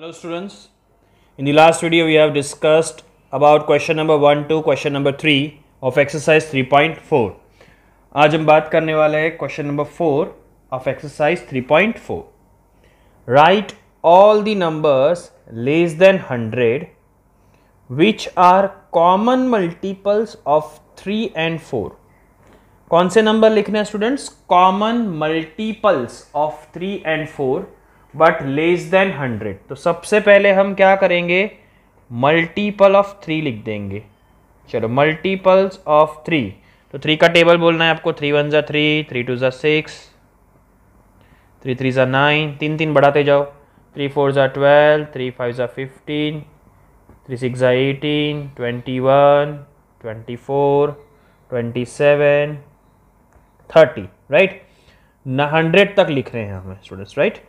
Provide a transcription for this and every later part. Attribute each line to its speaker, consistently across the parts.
Speaker 1: hello students in the last video we have discussed about question number 1 to question number 3 of exercise 3.4 आज हम बात करने वाले हैं question number 4 of exercise 3.4 write all the numbers less than 100 which are common multiples of 3 and 4 कौन से number लिखने हैं students common multiples of 3 and 4 but less than hundred तो सबसे पहले हम क्या करेंगे मल्टीपल ऑफ थ्री लिख देंगे चलो मल्टीपल्स ऑफ थ्री तो थ्री का टेबल बोलना है आपको थ्री वन ज़ा थ्री थ्री टू ज़ा सिक्स थ्री थ्री ज़ा नाइन तीन तीन बढ़ाते जाओ थ्री फोर ज़ा ट्वेल्व थ्री फाइव ज़ा फिफ्टीन थ्री सिक्स ज़ा eighteen twenty one twenty four twenty seven thirty right ना हंड्रेड तक लिख रहे हैं हमें स्टूडेंट्स राइट right?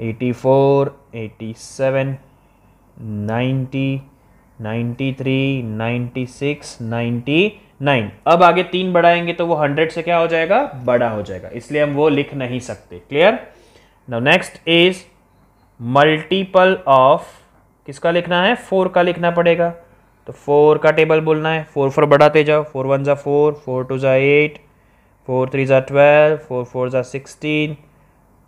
Speaker 1: 84, अब आगे तीन बढ़ाएंगे तो वो 100 से क्या हो जाएगा बड़ा हो जाएगा इसलिए हम वो लिख नहीं सकते clear now next is multiple of किसका लिखना है फोर का लिखना पड़ेगा तो फोर का टेबल बोलना है फोर फोर बढ़ाते जाओ फोर वन ज़ा फोर फोर टू ज़ा एट फोर थ्री ज़ा ट्वेल्व फोर फोर ज़ा sixteen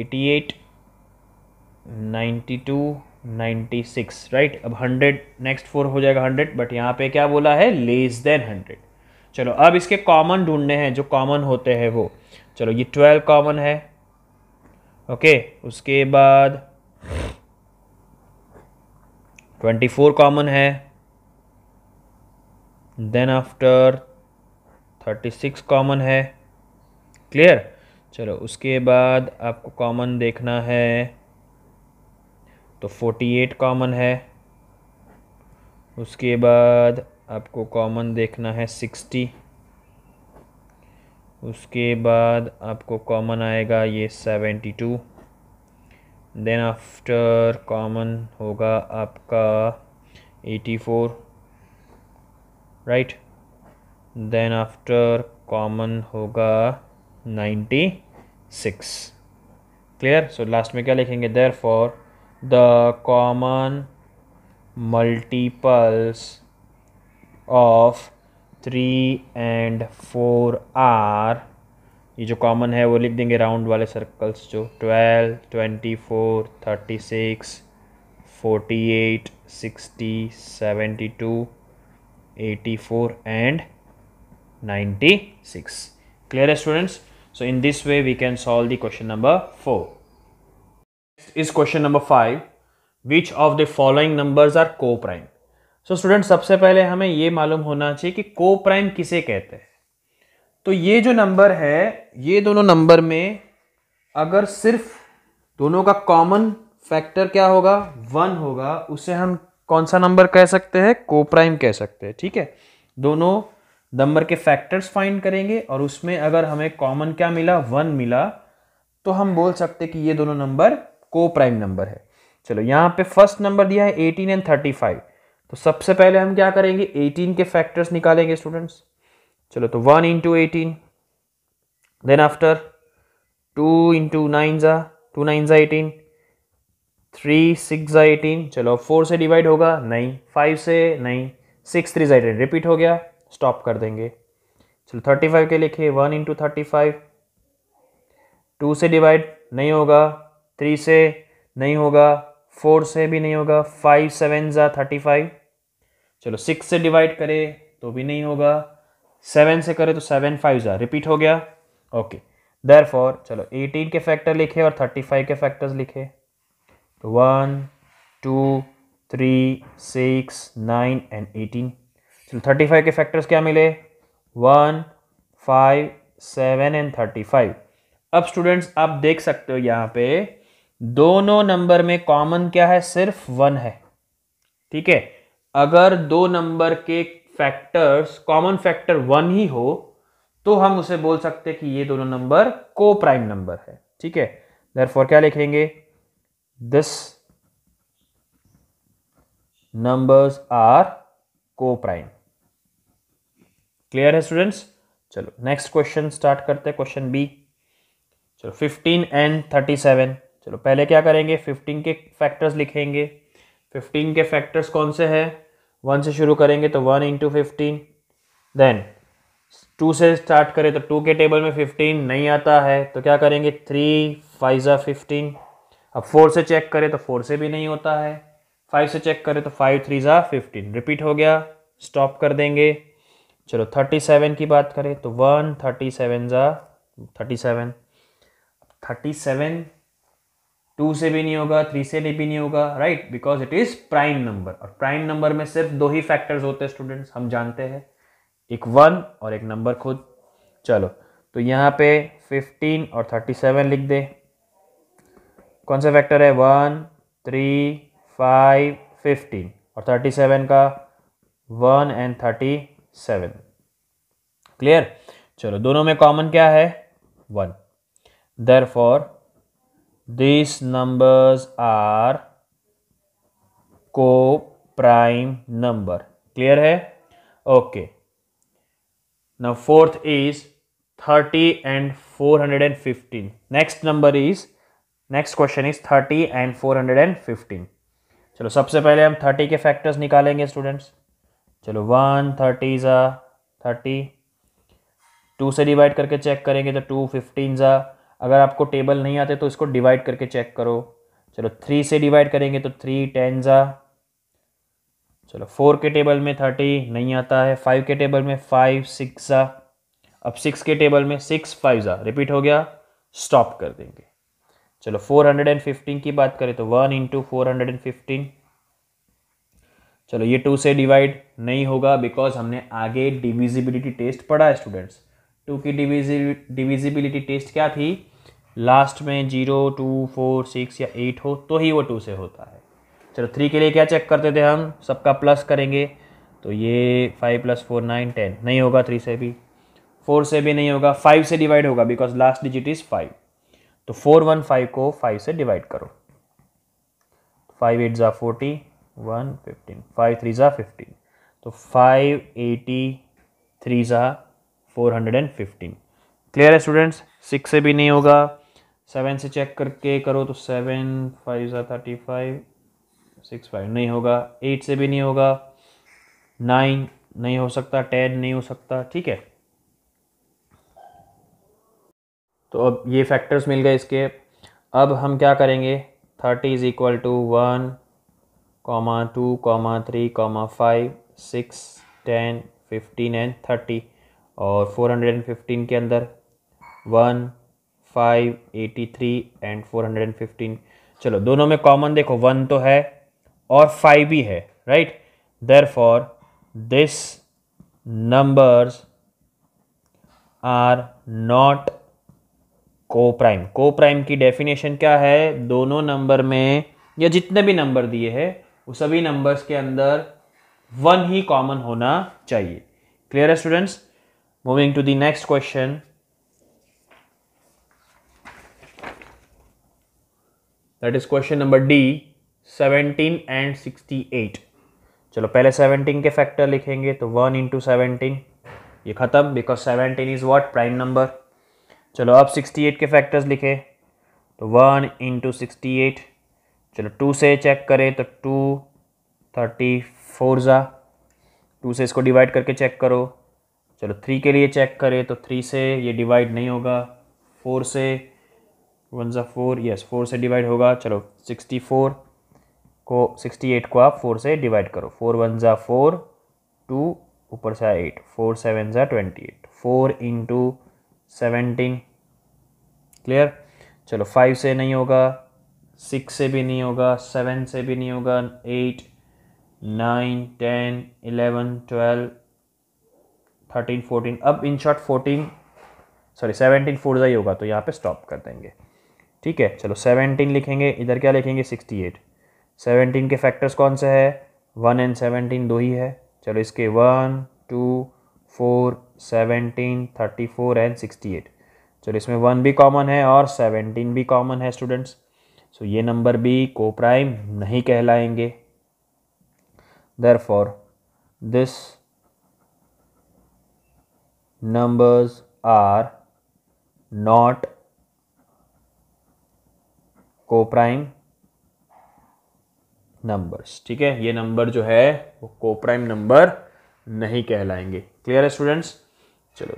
Speaker 1: eighty eight ninety two ninety six right अब हंड्रेड नेक्स्ट फोर हो जाएगा हंड्रेड बट यहाँ पे क्या बोला है लेस देन हंड्रेड चलो अब इसके कॉमन ढूंढने हैं जो कॉमन होते हैं वो चलो ये ट्वेल्व कॉमन है ओके उसके बाद ट्वेंटी फोर कॉमन है then after thirty six common है क्लियर चलो उसके बाद आपको कॉमन देखना है तो फोर्टी एट कॉमन है उसके बाद आपको कॉमन देखना है सिक्सटी उसके बाद आपको कॉमन आएगा ये seventy two then after common होगा आपका eighty four right then after common होगा ninety six clear so last में क्या लिखेंगे therefore the common multiples of three and four are ये जो कॉमन है वो लिख देंगे राउंड वाले सर्कल्स जो twelve twenty four thirty six forty eight sixty seventy two eighty four and ninety six clear है students So in this way we can solve the question number four. Next is question number five. Which of the following numbers are co-prime? so, students, सबसे पहले हमें ये मालूम होना चाहिए कि co-prime किसे कहते हैं तो ये जो नंबर है ये दोनों नंबर में अगर सिर्फ दोनों का कॉमन फैक्टर क्या होगा वन होगा उसे हम कौन सा नंबर कह सकते हैं को प्राइम कह सकते हैं ठीक है दोनों नंबर के फैक्टर्स फाइंड करेंगे और उसमें अगर हमें कॉमन क्या मिला वन मिला तो हम बोल सकते कि ये दोनों नंबर को प्राइम नंबर है चलो यहाँ पे फर्स्ट नंबर दिया है एटीन एंड थर्टी फाइव तो सबसे पहले हम क्या करेंगे एटीन के फैक्टर्स निकालेंगे स्टूडेंट्स चलो तो one into eighteen then after two into nine ज़ा टू नाइन ज़ा एटीन थ्री सिक्स ज़ा एटीन चलो फोर से डिवाइड होगा नहीं फाइव से नहीं सिक्स थ्री ज़ा एटीन रिपीट हो गया स्टॉप कर देंगे चलो थर्टी फाइव के लिखिए one into thirty five two से डिवाइड नहीं होगा थ्री से नहीं होगा फोर से भी नहीं होगा फाइव सेवन ज़ा थर्टी फाइव चलो सिक्स से डिवाइड करें तो भी नहीं होगा सेवन से करें तो सेवन फाइव ज़ा रिपीट हो गया ओके देर फॉर चलो एटीन के फैक्टर लिखे और थर्टी फाइव के फैक्टर्स लिखे तो one two three six nine and eighteen thirty तो फाइव के फैक्टर्स क्या मिले one five seven and thirty five अब स्टूडेंट्स आप देख सकते हो यहाँ पे दोनों नंबर में कॉमन क्या है सिर्फ वन है ठीक है अगर दो नंबर के फैक्टर्स कॉमन फैक्टर वन ही हो तो हम उसे बोल सकते कि ये दोनों नंबर को प्राइम नंबर है ठीक है देयरफॉर क्या लिखेंगे this numbers are coprime clear है स्टूडेंट्स चलो नेक्स्ट क्वेश्चन स्टार्ट करते हैं क्वेश्चन बी चलो फिफ्टीन एंड थर्टी सेवन चलो पहले क्या करेंगे फिफ्टीन के फैक्टर्स लिखेंगे फिफ्टीन के फैक्टर्स कौन से हैं वन से शुरू करेंगे तो one into fifteen then two से स्टार्ट करें तो टू के टेबल में फिफ्टीन नहीं आता है तो क्या करेंगे थ्री फाइव ज़ा फिफ्टीन अब फोर से चेक करें तो फोर से भी नहीं होता है फाइव से चेक करें तो फाइव थ्री ज़ा फिफ्टीन रिपीट हो गया स्टॉप कर देंगे चलो थर्टी सेवन की बात करें तो वन थर्टी सेवन ज़ा thirty seven thirty seven two से भी नहीं होगा थ्री से भी नहीं होगा right because it is prime number और प्राइम नंबर में सिर्फ दो ही फैक्टर्स होते हैं स्टूडेंट्स हम जानते हैं एक वन और एक नंबर खुद चलो तो यहाँ पे फिफ्टीन और थर्टी सेवन लिख दे कौन सा फैक्टर है वन थ्री फाइव फिफ्टीन और थर्टी सेवन का one and thirty seven clear चलो दोनों में कॉमन क्या है one therefore this numbers are coprime number clear है ओके न fourth is thirty and four hundred and fifteen next number is next question is thirty and four hundred and fifteen चलो सबसे पहले हम thirty के factors निकालेंगे students चलो one thirty ज़ा थर्टी टू से डिवाइड करके चेक करेंगे तो टू फिफ्टीन ज़ा अगर आपको टेबल नहीं आते तो इसको डिवाइड करके चेक करो चलो थ्री से डिवाइड करेंगे तो थ्री टेन ज़ा चलो फोर के टेबल में थर्टी नहीं आता है फाइव के टेबल में फाइव सिक्स ज़ा अब सिक्स के टेबल में सिक्स फाइव ज़ा रिपीट हो गया स्टॉप कर देंगे चलो फोर हंड्रेड एंड फिफ्टीन की बात करें तो one into four hundred and fifteen चलो ये टू से डिवाइड नहीं होगा बिकॉज हमने आगे डिविजिबिलिटी टेस्ट पढ़ा है स्टूडेंट्स टू की डिविजिबिलिटी टेस्ट क्या थी लास्ट में जीरो टू फोर सिक्स या एट हो तो ही वो टू से होता है चलो थ्री के लिए क्या चेक करते थे हम सबका प्लस करेंगे तो ये five plus four nine ten नहीं होगा थ्री से भी फोर से भी नहीं होगा फाइव से डिवाइड होगा because last digit is five तो फोर वन फाइव को फाइव से डिवाइड करो फाइव एट ज़ा forty one fifteen five three ज़ा फिफ्टीन तो फाइव एटी थ्री ज़ा four hundred and fifteen clear है स्टूडेंट्स सिक्स से भी नहीं होगा सेवन से चेक करके करो तो सेवन फाइव ज़ा थर्टी फाइव सिक्स फाइव नहीं होगा एट से भी नहीं होगा नाइन नहीं हो सकता टेन नहीं हो सकता ठीक है तो अब ये फैक्टर्स मिल गए इसके अब हम क्या करेंगे thirty is equal to one comma 2 comma 3 comma 5 6 10 15 and 30 और 415 के अंदर 1 5 83 एंड 415 चलो दोनों में कॉमन देखो वन तो है और फाइव भी है right therefore this numbers are not coprime coprime की डेफिनेशन क्या है दोनों नंबर में या जितने भी नंबर दिए हैं वो सभी नंबर्स के अंदर वन ही कॉमन होना चाहिए क्लियर है students moving to the next question that is question number D seventeen and sixty eight चलो पहले सेवनटीन के फैक्टर लिखेंगे तो वन इंटू सेवनटीन ये ख़त्म because seventeen is what prime number चलो अब सिक्सटी एट के फैक्टर्स लिखे तो वन इंटू सिक्सटी एट चलो टू से चेक करें तो टू थर्टी फोर ज़ा टू से इसको डिवाइड करके चेक करो चलो थ्री के लिए चेक करें तो थ्री से ये डिवाइड नहीं होगा फोर से वन ज़ा फोर यस फोर से डिवाइड होगा चलो सिक्सटी फोर को सिक्सटी एट को आप फोर से डिवाइड करो फोर वन ज़ा फोर टू ऊपर से एट फोर सेवन ज़ा twenty eight four into seventeen clear चलो फाइव से नहीं होगा सिक्स से भी नहीं होगा सेवन से भी नहीं होगा eight nine ten eleven twelve thirteen fourteen अब in short fourteen sorry seventeen फोर्जा ही होगा तो यहाँ पे स्टॉप कर देंगे ठीक है चलो सेवनटीन लिखेंगे इधर क्या लिखेंगे सिक्सटी एट सेवनटीन के फैक्टर्स कौन से है वन एंड सेवनटीन दो ही है चलो इसके one two four seventeen thirty four and sixty eight चलो इसमें वन भी कॉमन है और सेवनटीन भी कॉमन है स्टूडेंट्स सो ये नंबर भी को प्राइम नहीं कहलाएंगे therefore this numbers are not coprime numbers ठीक है ये नंबर जो है वो को प्राइम नंबर नहीं कहलाएंगे क्लियर है स्टूडेंट्स चलो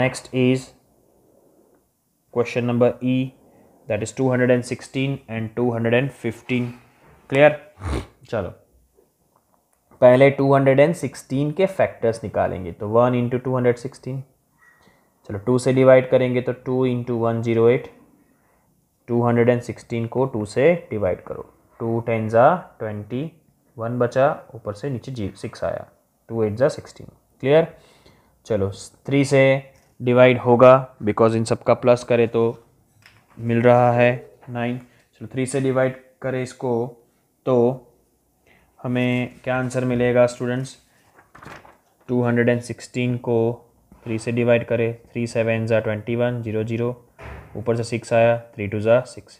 Speaker 1: next is question number E that is 216 and 215 clear चलो पहले 216 के फैक्टर्स निकालेंगे तो 1 इंटू टू चलो 2 से डिवाइड करेंगे तो 2 into one zero eight two hundred and sixteen को 2 से डिवाइड करो टू टेन ज़ा ट्वेंटी वन बचा ऊपर से नीचे जी सिक्स आया टू एट ज़ा सिक्सटीन क्लियर चलो थ्री से डिवाइड होगा बिकॉज इन सब का प्लस करें तो मिल रहा है नाइन चलो थ्री से डिवाइड करें इसको तो हमें क्या आंसर मिलेगा students two hundred and sixteen को थ्री से डिवाइड करें थ्री सेवन ज़ा ट्वेंटी वन जीरो जीरो ऊपर से सिक्स आया थ्री टू ज़ा सिक्स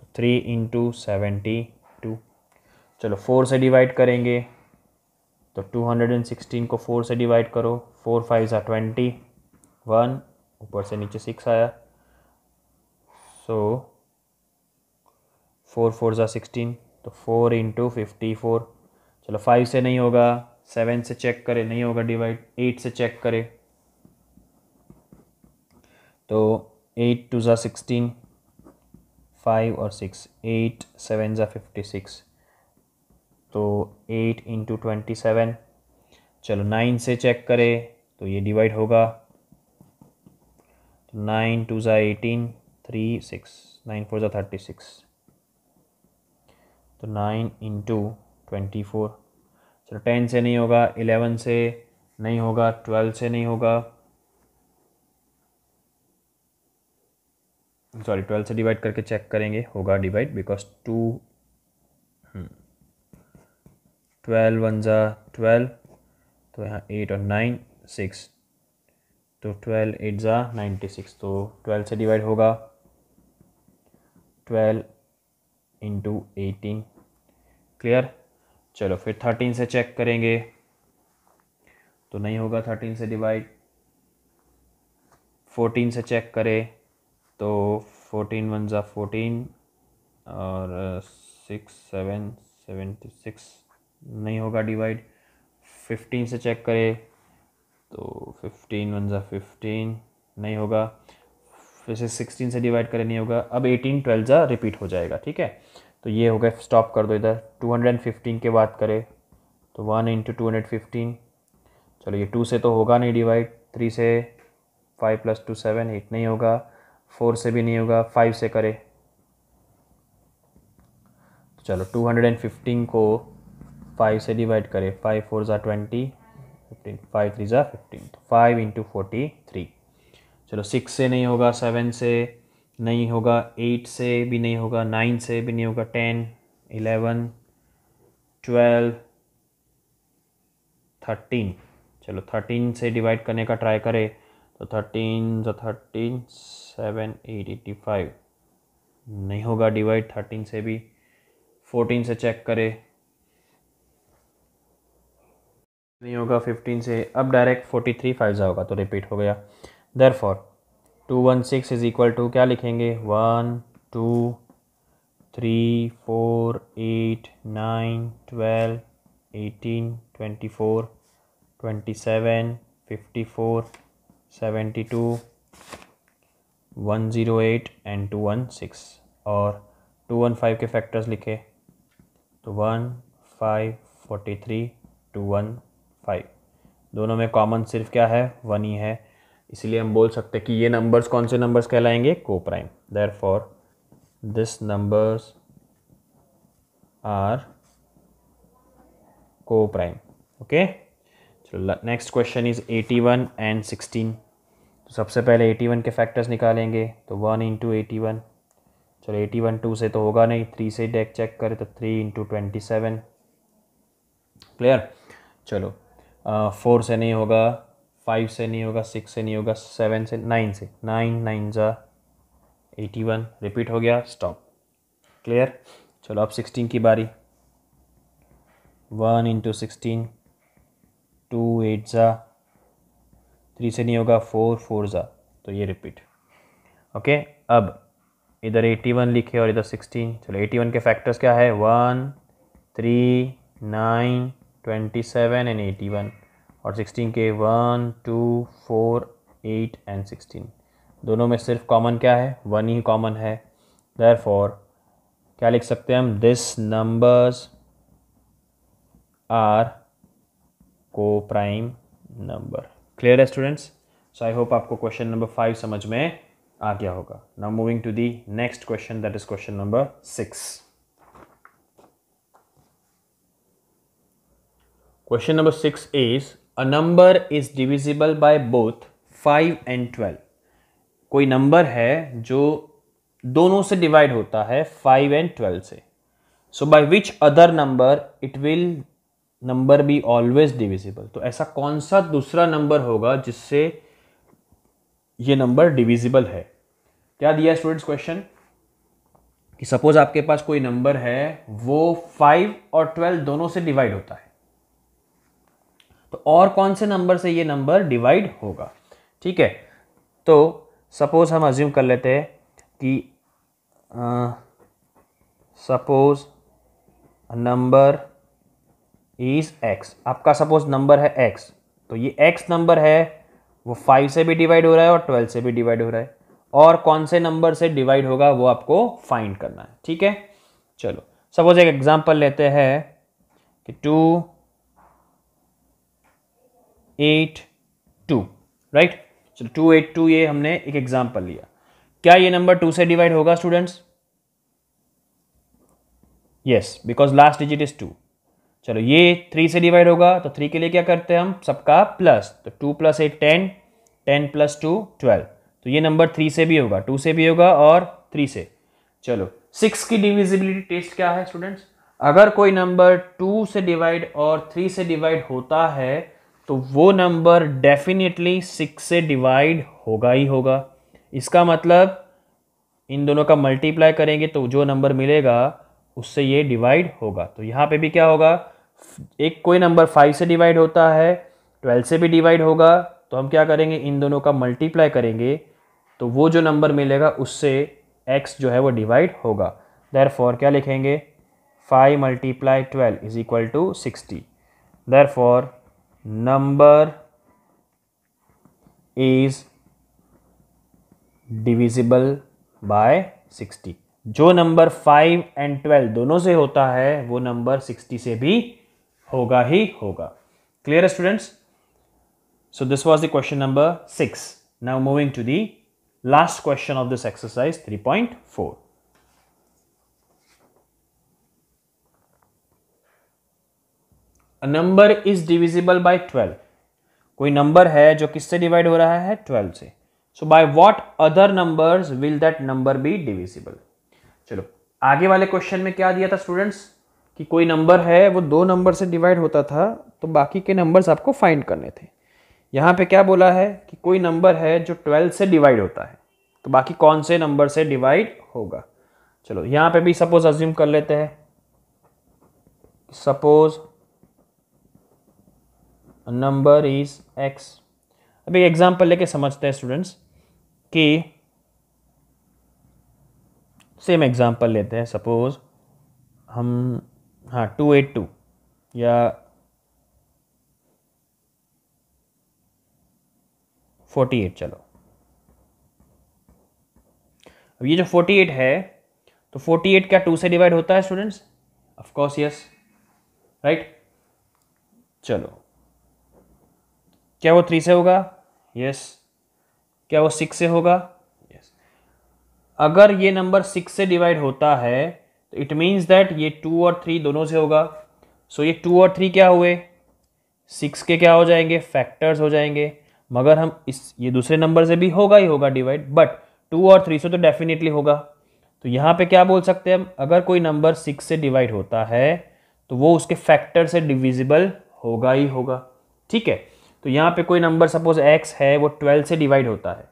Speaker 1: तो थ्री इंटू सेवेंटी टू चलो फोर से डिवाइड करेंगे तो टू हंड्रेड एंड सिक्सटीन को फोर से डिवाइड करो फोर फाइव ज़ा ट्वेंटी वन ऊपर से नीचे सिक्स आया सो फोर फोर ज़ा सिक्सटीन तो फोर इंटू फिफ्टी फोर चलो फाइव से नहीं होगा सेवन से चेक करें नहीं होगा डिवाइड एट से चेक करें तो एट टू ज़ा सिक्सटीन फाइव और सिक्स एट सेवन ज़ा फिफ्टी सिक्स तो एट इंटू ट्वेंटी सेवन चलो नाइन से चेक करें तो ये डिवाइड होगा नाइन टू ज़ा eighteen three six nine four ज़ा थर्टी सिक्स तो नाइन इंटू ट्वेंटी फोर चलो टेन से नहीं होगा इलेवन से नहीं होगा ट्वेल्व से नहीं होगा सॉरी ट्वेल्व से डिवाइड करके चेक करेंगे होगा divide because two twelve one ज़ा ट्वेल्व तो यहाँ एट और नाइन सिक्स तो ट्वेल्व एट ज़ा नाइन्टी सिक्स तो ट्वेल्व से डिवाइड होगा ट्वेल्व इंटू एटीन क्लियर चलो फिर थर्टीन से चेक करेंगे तो नहीं होगा थर्टीन से डिवाइड फोर्टीन से चेक करें तो फोर्टीन वन ज़ा फोर्टीन और सिक्स सेवन सेवेंटी सिक्स नहीं होगा डिवाइड फिफ्टीन से चेक करें तो फिफ्टीन वन ज़ा फिफ्टीन नहीं होगा फिर से सिक्सटीन से डिवाइड करें नहीं होगा अब एटीन ट्वेल्व ज़ा रिपीट हो जाएगा ठीक है तो ये हो गया स्टॉप कर दो इधर टू हंड्रेड फिफ्टीन के बात करें तो one into two hundred fifteen चलो ये टू से तो होगा नहीं डिवाइड थ्री से five plus two seven eight नहीं होगा फोर से भी नहीं होगा फाइव से करें तो चलो टू हंड्रेड एंड फिफ्टीन को फाइव से डिवाइड करें फाइव फोर ज़ा ट्वेंटी फिफ्टीन फाइव थ्री ज़ा fifteen five into forty three चलो सिक्स से नहीं होगा सेवन से नहीं होगा एट से भी नहीं होगा नाइन से भी नहीं होगा टेन इलेवन ट्वेल्व थर्टीन चलो थर्टीन से डिवाइड करने का ट्राई करें तो थर्टीन जो thirteen seven eight eighty five नहीं होगा डिवाइड थर्टीन से भी फोर्टीन से चेक करें नहीं होगा फिफ्टीन से अब डायरेक्ट फोर्टी थ्री फाइव होगा तो रिपीट हो गया therefore two one six is equal to क्या लिखेंगे one two three four eight nine twelve eighteen twenty four twenty seven fifty four seventy two one zero eight and two one six और two one five के factors लिखे तो one five forty three two one five दोनों में common सिर्फ क्या है one ही है इसलिए हम बोल सकते हैं कि ये नंबर्स कौन से नंबर्स कहलाएंगे coprime therefore this numbers are coprime okay चलो नेक्स्ट क्वेश्चन इज 81 एंड 16 तो सबसे पहले 81 के फैक्टर्स निकालेंगे तो वन इंटू एटी वन चलो एटी वन टू से तो होगा नहीं थ्री से डेक चेक करें तो three into twenty seven clear चलो फोर uh, से नहीं होगा फाइव से नहीं होगा सिक्स से नहीं होगा सेवन से नाइन से नाइन नाइन ज़ा एटी वन रिपीट हो गया स्टॉप क्लियर चलो अब सिक्सटीन की बारी one into sixteen two eight ज़ा थ्री से नहीं होगा फोर फोर ज़ा तो ये रिपीट ओके अब इधर एटी वन लिखे और इधर सिक्सटीन चलो एटी वन के फैक्टर्स क्या है one three nine twenty seven and eighty one और सिक्सटीन के one two four eight and sixteen दोनों में सिर्फ कॉमन क्या है वन ही कॉमन है देर फॉर क्या लिख सकते हैं हम this numbers are coprime number clear है स्टूडेंट्स सो आई होप आपको क्वेश्चन नंबर फाइव समझ में आ गया होगा now moving to the next question that is question number six question number six is a number is divisible by both five and twelve कोई number है जो दोनों से डिवाइड होता है फाइव एंड ट्वेल्व से so by which other number it will number be always divisible तो ऐसा कौन सा दूसरा नंबर होगा जिससे ये नंबर डिविजिबल है क्या दिया स्टूडेंट्स क्वेश्चन कि सपोज आपके पास कोई नंबर है वो फाइव और ट्वेल्व दोनों से डिवाइड होता है तो और कौन से नंबर से ये नंबर डिवाइड होगा ठीक है तो सपोज़ हम अज्यूम कर लेते हैं कि सपोज़ नंबर इज़ एक्स आपका सपोज़ नंबर है एक्स तो ये एक्स नंबर है वो फाइव से भी डिवाइड हो रहा है और ट्वेल्व से भी डिवाइड हो रहा है और कौन से नंबर से डिवाइड होगा वो आपको फाइंड करना है ठीक है चलो सपोज एक एग्जांपल लेते हैं कि टू एट टू राइट चलो टू एट टू ये हमने एक एग्जाम्पल लिया क्या ये नंबर टू से डिवाइड होगा students yes because last digit is two चलो ये थ्री से डिवाइड होगा तो थ्री के लिए क्या करते हैं हम सबका प्लस तो two plus eight ten ten plus two twelve तो ये नंबर थ्री से भी होगा टू से भी होगा और थ्री से चलो सिक्स की डिविजिबिलिटी टेस्ट क्या है स्टूडेंट्स अगर कोई नंबर टू से डिवाइड और थ्री से डिवाइड होता है तो वो नंबर डेफिनेटली सिक्स से डिवाइड होगा ही होगा इसका मतलब इन दोनों का मल्टीप्लाई करेंगे तो जो नंबर मिलेगा उससे ये डिवाइड होगा तो यहाँ पे भी क्या होगा एक कोई नंबर फाइव से डिवाइड होता है ट्वेल्व से भी डिवाइड होगा तो हम क्या करेंगे इन दोनों का मल्टीप्लाई करेंगे तो वो जो नंबर मिलेगा उससे एक्स जो है वो डिवाइड होगा देर फॉर क्या लिखेंगे five multiply twelve is equal to sixty therefore number is divisible by sixty जो नंबर फाइव एंड ट्वेल्व दोनों से होता है वो नंबर सिक्सटी से भी होगा ही होगा clear students so this was the question number six now moving to the last question of this exercise three point four number is divisible by twelve कोई नंबर है जो किससे डिवाइड हो रहा है ट्वेल्व से so by what other numbers will that number be divisible चलो आगे वाले क्वेश्चन में क्या दिया था स्टूडेंट्स कि कोई नंबर है वो दो नंबर से डिवाइड होता था तो बाकी के नंबर्स आपको फाइंड करने थे यहाँ पे क्या बोला है कि कोई नंबर है जो ट्वेल्व से डिवाइड होता है तो बाकी कौन से नंबर से डिवाइड होगा चलो यहाँ पे भी सपोज अज्यूम कर लेते हैं सपोज नंबर इज एक्स अब एक एग्जाम्पल लेके समझते हैं स्टूडेंट्स कि सेम एग्जाम्पल लेते हैं सपोज हम हाँ टू एट टू या फोर्टी एट चलो अब ये जो फोर्टी एट है तो फोर्टी एट क्या टू से डिवाइड होता है students of course yes right चलो क्या वो थ्री से होगा यस क्या वो सिक्स से होगा यस अगर ये नंबर सिक्स से डिवाइड होता है तो इट मीन्स दैट ये टू और थ्री दोनों से होगा सो so ये टू और थ्री क्या हुए सिक्स के क्या हो जाएंगे फैक्टर्स हो जाएंगे मगर हम इस ये दूसरे नंबर से भी होगा ही होगा डिवाइड बट टू और थ्री से तो डेफिनेटली होगा तो यहाँ पे क्या बोल सकते हैं हम अगर कोई नंबर सिक्स से डिवाइड होता है तो वो उसके फैक्टर से डिविजिबल होगा ही होगा ठीक है तो यहाँ पे कोई नंबर सपोज एक्स है वो ट्वेल्व से डिवाइड होता है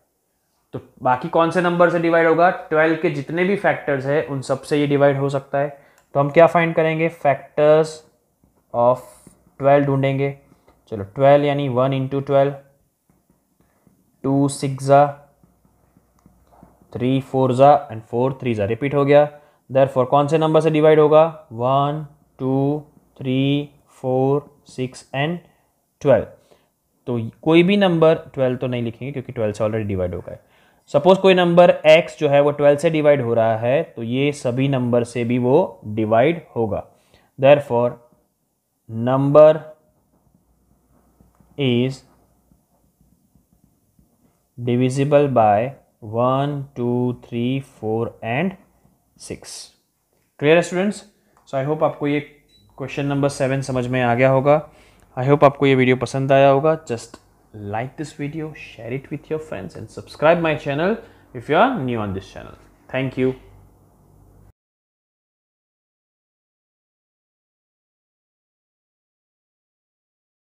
Speaker 1: तो बाकी कौन से नंबर से डिवाइड होगा ट्वेल्व के जितने भी फैक्टर्स हैं उन सब से ये डिवाइड हो सकता है तो हम क्या फाइंड करेंगे फैक्टर्स ऑफ ट्वेल्व ढूंढेंगे चलो ट्वेल्व यानी one into twelve two six ज़ा थ्री फोर ज़ा एंड फोर थ्री ज़ा रिपीट हो गया दर फॉर कौन से नंबर से डिवाइड होगा one two three four six and twelve तो कोई भी नंबर ट्वेल्व तो नहीं लिखेंगे क्योंकि ट्वेल्व से ऑलरेडी डिवाइड हो गए सपोज कोई नंबर एक्स जो है वो ट्वेल्व से डिवाइड हो रहा है तो ये सभी नंबर से भी वो डिवाइड होगा therefore number is divisible by one two three four and six clear students so I hope आपको ये क्वेश्चन नंबर सेवन समझ में आ गया होगा आई होप आपको ये वीडियो पसंद आया होगा just like this video share it with your friends and subscribe my channel if you are new on this channel thank you